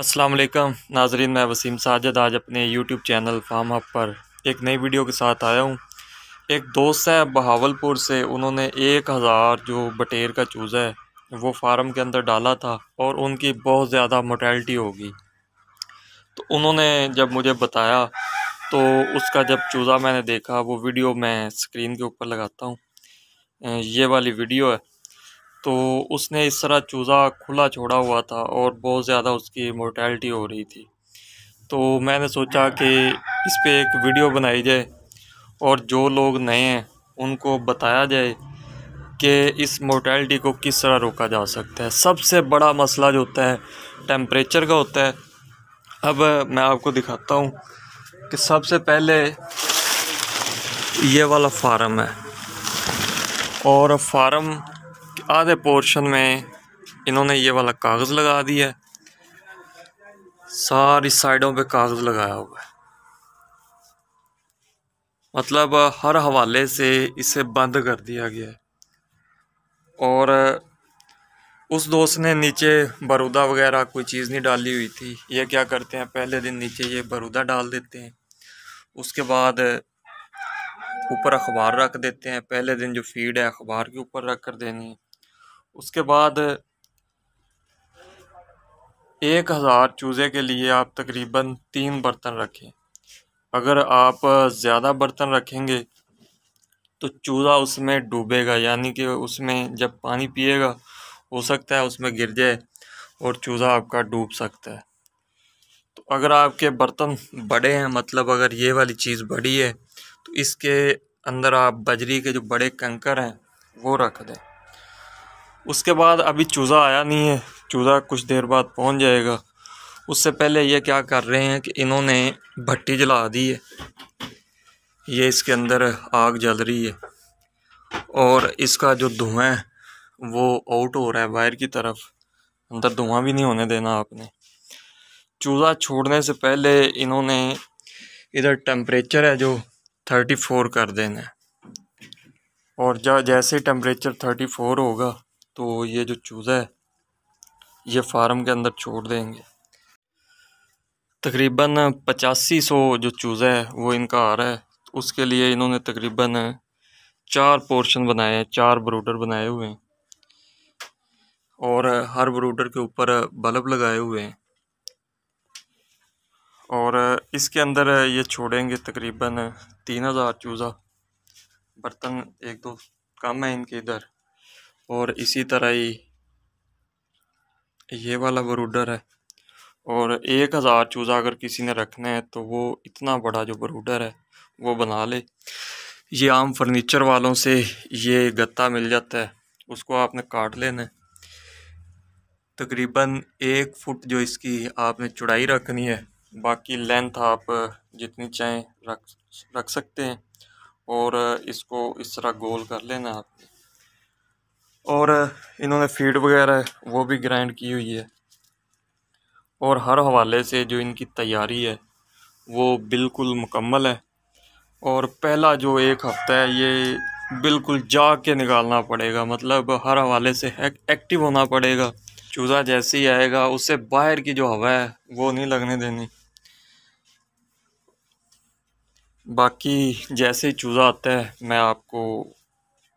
अस्सलाम वालेकुम नाजरीन मैं वसीम साजद आज अपने यूट्यूब चैनल फार्म हब पर एक नई वीडियो के साथ आया हूँ एक दोस्त है बहावलपुर से उन्होंने एक हज़ार जो बटेर का चूज़ा है वो फार्म के अंदर डाला था और उनकी बहुत ज़्यादा मोटेलिटी होगी तो उन्होंने जब मुझे बताया तो उसका जब चूज़ा मैंने देखा वो वीडियो मैं स्क्रीन के ऊपर लगाता हूँ ये वाली वीडियो है तो उसने इस तरह चूज़ा खुला छोड़ा हुआ था और बहुत ज़्यादा उसकी मोर्टैलिटी हो रही थी तो मैंने सोचा कि इस पर एक वीडियो बनाई जाए और जो लोग नए हैं उनको बताया जाए कि इस मोर्टैलिटी को किस तरह रोका जा सकता है सबसे बड़ा मसला जो होता है टेम्परेचर का होता है अब मैं आपको दिखाता हूँ कि सबसे पहले ये वाला फार्म है और फार्म आधे पोर्शन में इन्होंने ये वाला कागज़ लगा दिया है सारी साइडों पे कागज़ लगाया हुआ है मतलब हर हवाले से इसे बंद कर दिया गया है और उस दोस्त ने नीचे बरूदा वगैरह कोई चीज़ नहीं डाली हुई थी ये क्या करते हैं पहले दिन नीचे ये बरूदा डाल देते हैं उसके बाद ऊपर अखबार रख देते हैं पहले दिन जो फीड है अखबार के ऊपर रख कर देनी है उसके बाद एक हज़ार चूज़े के लिए आप तकरीबन तीन बर्तन रखें अगर आप ज़्यादा बर्तन रखेंगे तो चूज़ा उसमें डूबेगा यानी कि उसमें जब पानी पिएगा हो सकता है उसमें गिर जाए और चूज़ा आपका डूब सकता है तो अगर आपके बर्तन बड़े हैं मतलब अगर ये वाली चीज़ बड़ी है तो इसके अंदर आप बजरी के जो बड़े कंकर हैं वो रख दें उसके बाद अभी चूज़ा आया नहीं है चूज़ा कुछ देर बाद पहुंच जाएगा उससे पहले ये क्या कर रहे हैं कि इन्होंने भट्टी जला दी है ये इसके अंदर आग जल रही है और इसका जो धुआं है वो आउट हो रहा है वायर की तरफ अंदर धुआं भी नहीं होने देना आपने चूज़ा छोड़ने से पहले इन्होंने इधर टेम्परेचर है जो थर्टी फोर कर देना है और जब जैसे ही टम्परेचर थर्टी फोर होगा तो ये जो चूज़ा है ये फार्म के अंदर छोड़ देंगे तकरीबन पचासी सौ जो चूज़ा है वो इनका आ रहा है उसके लिए इन्होंने तकरीबन चार पोर्शन बनाए हैं चार ब्रूडर बनाए हुए हैं और हर ब्रूडर के ऊपर बल्ब लगाए हुए हैं और इसके अंदर ये छोड़ेंगे तकरीबन तीन हज़ार चूज़ा बर्तन एक दो कम है इनके इधर और इसी तरह ही ये वाला बरूडर है और एक हज़ार चूज़ा अगर किसी ने रखना है तो वो इतना बड़ा जो बरूडर है वो बना ले ये आम फर्नीचर वालों से ये गत्ता मिल जाता है उसको आपने काट लेना तकरीबन एक फुट जो इसकी आपने चौड़ाई रखनी है बाकी लेंथ आप जितनी चाहें रख रख सकते हैं और इसको इस तरह गोल कर लेना आप और इन्होंने फीड वगैरह वो भी ग्राइंड की हुई है और हर हवाले से जो इनकी तैयारी है वो बिल्कुल मुकम्मल है और पहला जो एक हफ़्ता है ये बिल्कुल जा के निकालना पड़ेगा मतलब हर हवाले से एक, एक्टिव होना पड़ेगा चूज़ा जैसे ही आएगा उससे बाहर की जो हवा है वो नहीं लगने देनी बाकी जैसे चूज़ा आता है मैं आपको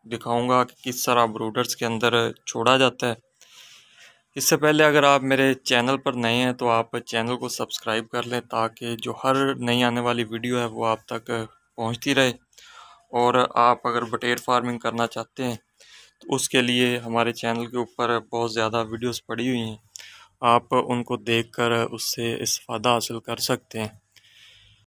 दिखाऊंगा कि किस तरह ब्रूडर्स के अंदर छोड़ा जाता है इससे पहले अगर आप मेरे चैनल पर नए हैं तो आप चैनल को सब्सक्राइब कर लें ताकि जो हर नई आने वाली वीडियो है वो आप तक पहुंचती रहे और आप अगर बटेर फार्मिंग करना चाहते हैं तो उसके लिए हमारे चैनल के ऊपर बहुत ज़्यादा वीडियोज़ पड़ी हुई हैं आप उनको देख उससे इस्तः हासिल कर सकते हैं